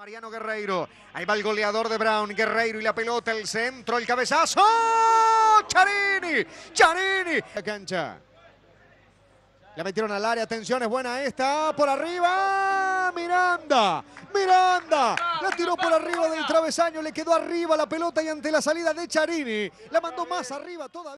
Mariano Guerreiro. Ahí va el goleador de Brown. Guerreiro y la pelota, el centro, el cabezazo. Charini, Charini. La cancha. La metieron al área, atención, es buena esta. Por arriba, Miranda. Miranda. La tiró por arriba del travesaño, le quedó arriba la pelota y ante la salida de Charini, la mandó más arriba todavía.